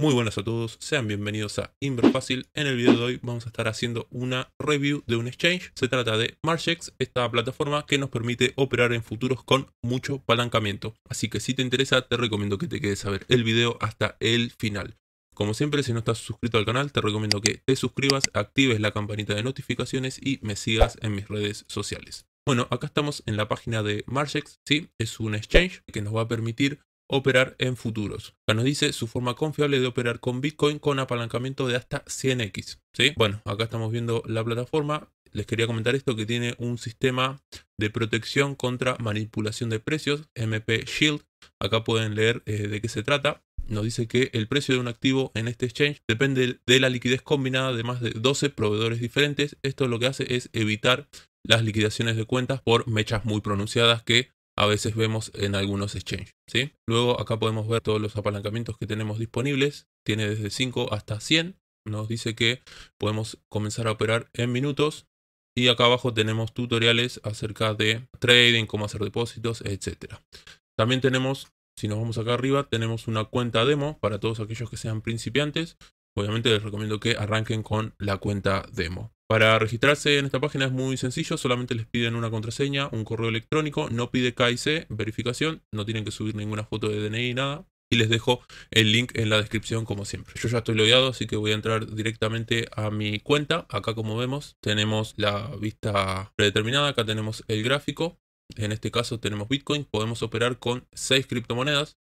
Muy buenas a todos, sean bienvenidos a Inverfácil. Fácil. En el video de hoy vamos a estar haciendo una review de un exchange. Se trata de Marchex, esta plataforma que nos permite operar en futuros con mucho palancamiento. Así que si te interesa, te recomiendo que te quedes a ver el video hasta el final. Como siempre, si no estás suscrito al canal, te recomiendo que te suscribas, actives la campanita de notificaciones y me sigas en mis redes sociales. Bueno, acá estamos en la página de Marchex, ¿sí? Es un exchange que nos va a permitir operar en futuros. Acá nos dice su forma confiable de operar con Bitcoin con apalancamiento de hasta 100x. ¿sí? Bueno, acá estamos viendo la plataforma. Les quería comentar esto que tiene un sistema de protección contra manipulación de precios, MP Shield. Acá pueden leer eh, de qué se trata. Nos dice que el precio de un activo en este exchange depende de la liquidez combinada de más de 12 proveedores diferentes. Esto lo que hace es evitar las liquidaciones de cuentas por mechas muy pronunciadas que a veces vemos en algunos exchanges. ¿sí? Luego acá podemos ver todos los apalancamientos que tenemos disponibles. Tiene desde 5 hasta 100. Nos dice que podemos comenzar a operar en minutos. Y acá abajo tenemos tutoriales acerca de trading, cómo hacer depósitos, etc. También tenemos, si nos vamos acá arriba, tenemos una cuenta demo para todos aquellos que sean principiantes obviamente les recomiendo que arranquen con la cuenta demo. Para registrarse en esta página es muy sencillo, solamente les piden una contraseña, un correo electrónico, no pide KIC, verificación, no tienen que subir ninguna foto de DNI, nada. Y les dejo el link en la descripción como siempre. Yo ya estoy logueado, así que voy a entrar directamente a mi cuenta. Acá como vemos tenemos la vista predeterminada, acá tenemos el gráfico. En este caso tenemos Bitcoin, podemos operar con 6 criptomonedas,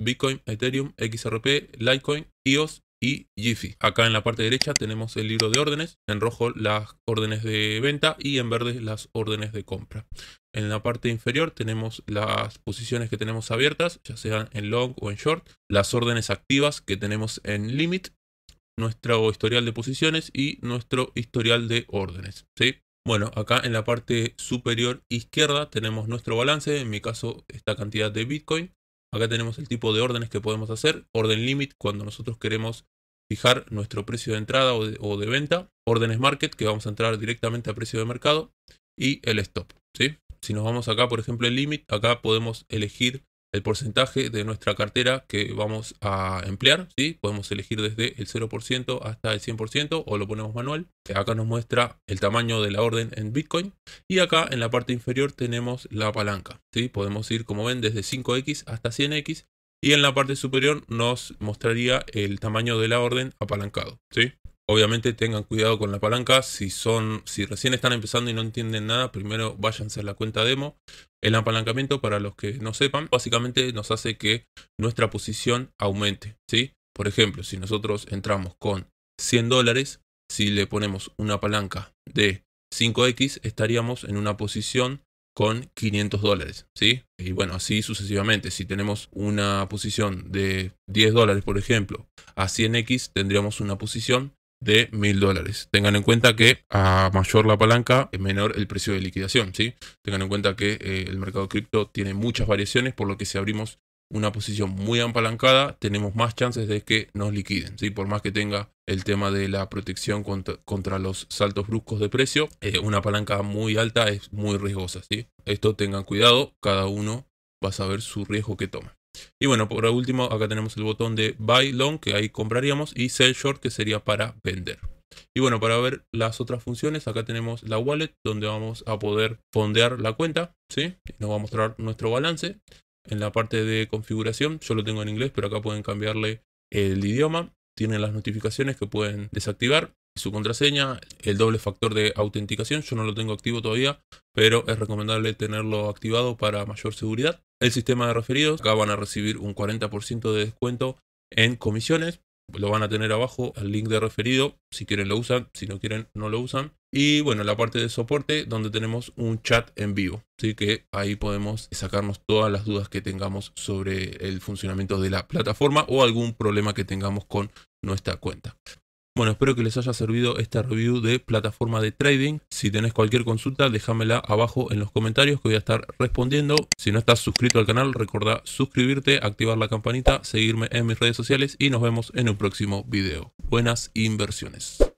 Bitcoin, Ethereum, XRP, Litecoin, EOS y Jiffy. Acá en la parte derecha tenemos el libro de órdenes, en rojo las órdenes de venta y en verde las órdenes de compra. En la parte inferior tenemos las posiciones que tenemos abiertas, ya sean en long o en short, las órdenes activas que tenemos en limit, nuestro historial de posiciones y nuestro historial de órdenes. ¿sí? Bueno, acá en la parte superior izquierda tenemos nuestro balance, en mi caso esta cantidad de Bitcoin. Acá tenemos el tipo de órdenes que podemos hacer, orden limit cuando nosotros queremos fijar nuestro precio de entrada o de, venta, órdenes market, que vamos a entrar directamente a precio de mercado, y el stop. Si nos vamos acá, por ejemplo, el limit, acá podemos elegir el porcentaje de nuestra cartera que vamos a emplear. ¿sí? Podemos elegir desde el 0% hasta el 100% o lo ponemos manual. Acá nos muestra el tamaño de la orden en Bitcoin. Y acá en la parte inferior tenemos la palanca. ¿sí? Podemos ir, como ven, desde 5X hasta 100X y en la parte superior nos mostraría el tamaño de la orden apalancado. ¿sí? Obviamente tengan cuidado con la palanca. Si son, si recién están empezando y no entienden nada, primero váyanse a la cuenta demo. El apalancamiento, para los que no sepan, básicamente nos hace que nuestra posición aumente. ¿sí? Por ejemplo, si nosotros entramos con 100 dólares, si le ponemos una palanca de 5X, estaríamos en una posición con 500 dólares, ¿sí? Y bueno, así sucesivamente. Si tenemos una posición de 10 dólares, por ejemplo, a 100x, tendríamos una posición de 1000 dólares. Tengan en cuenta que a mayor la palanca, menor el precio de liquidación, ¿sí? Tengan en cuenta que eh, el mercado cripto tiene muchas variaciones, por lo que si abrimos una posición muy apalancada, tenemos más chances de que nos liquiden, ¿sí? por más que tenga el tema de la protección contra, los saltos bruscos de precio, eh, una palanca muy alta es muy riesgosa. ¿sí? Esto tengan cuidado, cada uno va a saber su riesgo que toma. Y bueno, por último, acá tenemos el botón de Buy Long, que ahí compraríamos, y Sell Short, que sería para vender. Y bueno, para ver las otras funciones, acá tenemos la wallet donde vamos a poder fondear la cuenta, ¿sí? Nos va a mostrar nuestro balance en la parte de configuración, yo lo tengo en inglés, pero acá pueden cambiarle el idioma. Tienen las notificaciones que pueden desactivar, su contraseña, el doble factor de autenticación, yo no lo tengo activo todavía, pero es recomendable tenerlo activado para mayor seguridad. El sistema de referidos, acá van a recibir un 40% de descuento en comisiones lo van a tener abajo al link de referido. Si quieren lo usan, si no quieren no lo usan. Y bueno, la parte de soporte donde tenemos un chat en vivo. Así que ahí podemos sacarnos todas las dudas que tengamos sobre el funcionamiento de la plataforma o algún problema que tengamos con nuestra cuenta. Bueno, espero que les haya servido esta review de plataforma de trading. Si tenés cualquier consulta, déjamela abajo en los comentarios que voy a estar respondiendo. Si no estás suscrito al canal, recuerda suscribirte, activar la campanita, seguirme en mis redes sociales y nos vemos en un próximo video. Buenas inversiones.